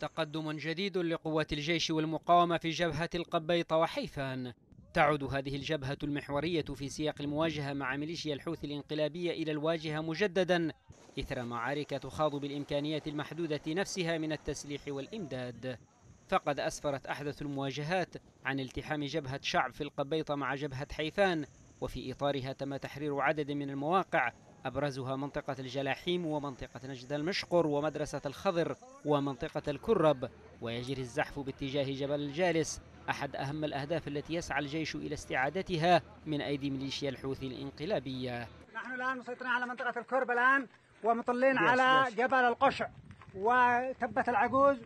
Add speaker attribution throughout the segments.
Speaker 1: تقدم جديد لقوات الجيش والمقاومة في جبهة القبيط وحيفان تعود هذه الجبهة المحورية في سياق المواجهة مع ميليشيا الحوثي الانقلابية إلى الواجهة مجددا إثر معارك تخاض بالإمكانيات المحدودة نفسها من التسليح والإمداد فقد أسفرت أحدث المواجهات عن التحام جبهة شعب في القبيطة مع جبهة حيفان وفي إطارها تم تحرير عدد من المواقع أبرزها منطقة الجلاحيم ومنطقة نجد المشقر ومدرسة الخضر ومنطقة الكرب ويجري الزحف باتجاه جبل الجالس أحد أهم الأهداف التي يسعى الجيش إلى استعادتها من أيدي ميليشيا الحوثي الإنقلابية
Speaker 2: نحن الآن مسيطرين على منطقة الكرب الآن ومطلين على
Speaker 1: جبل القشع
Speaker 2: وتبة العجوز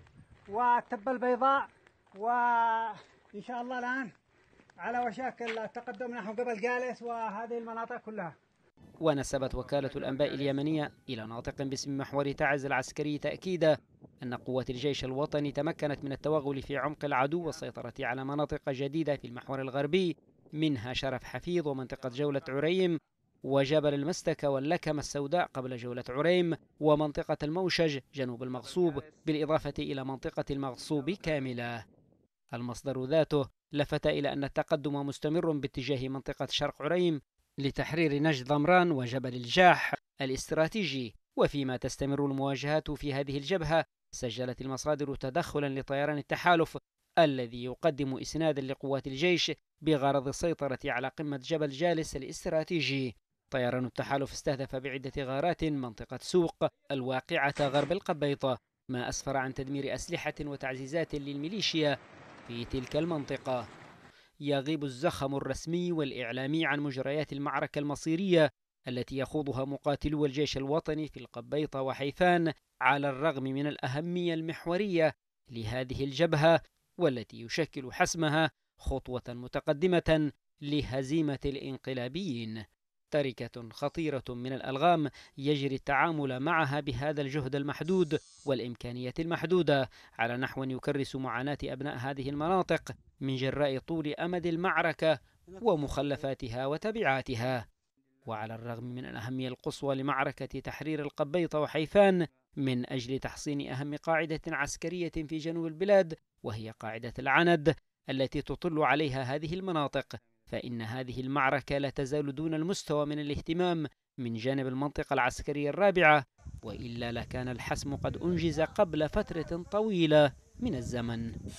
Speaker 2: والتبة البيضاء وإن شاء الله الآن على وشاك التقدم نحو جبل جالس وهذه المناطق كلها
Speaker 1: ونسبت وكالة الأنباء اليمنية إلى ناطق باسم محور تعز العسكري تأكيدا أن قوات الجيش الوطني تمكنت من التوغل في عمق العدو والسيطرة على مناطق جديدة في المحور الغربي منها شرف حفيظ ومنطقة جولة عريم وجبل المستكة واللكمة السوداء قبل جولة عريم ومنطقة الموشج جنوب المغصوب بالإضافة إلى منطقة المغصوب كاملة المصدر ذاته لفت إلى أن التقدم مستمر باتجاه منطقة شرق عريم لتحرير نجد ضمران وجبل الجاح الاستراتيجي وفيما تستمر المواجهات في هذه الجبهة سجلت المصادر تدخلا لطيران التحالف الذي يقدم إسنادا لقوات الجيش بغرض السيطرة على قمة جبل جالس الاستراتيجي طيران التحالف استهدف بعدة غارات منطقة سوق الواقعة غرب القبيطة ما أسفر عن تدمير أسلحة وتعزيزات للميليشيا في تلك المنطقة يغيب الزخم الرسمي والإعلامي عن مجريات المعركة المصيرية التي يخوضها مقاتلو الجيش الوطني في القبيطة وحيفان على الرغم من الأهمية المحورية لهذه الجبهة والتي يشكل حسمها خطوة متقدمة لهزيمة الإنقلابيين تركة خطيرة من الألغام يجري التعامل معها بهذا الجهد المحدود والإمكانية المحدودة على نحو يكرس معاناة أبناء هذه المناطق من جراء طول أمد المعركة ومخلفاتها وتبعاتها وعلى الرغم من الأهمية القصوى لمعركة تحرير القبيطة وحيفان من أجل تحصين أهم قاعدة عسكرية في جنوب البلاد وهي قاعدة العند التي تطل عليها هذه المناطق فإن هذه المعركة لا تزال دون المستوى من الاهتمام من جانب المنطقة العسكرية الرابعة وإلا لكان الحسم قد أنجز قبل فترة طويلة من الزمن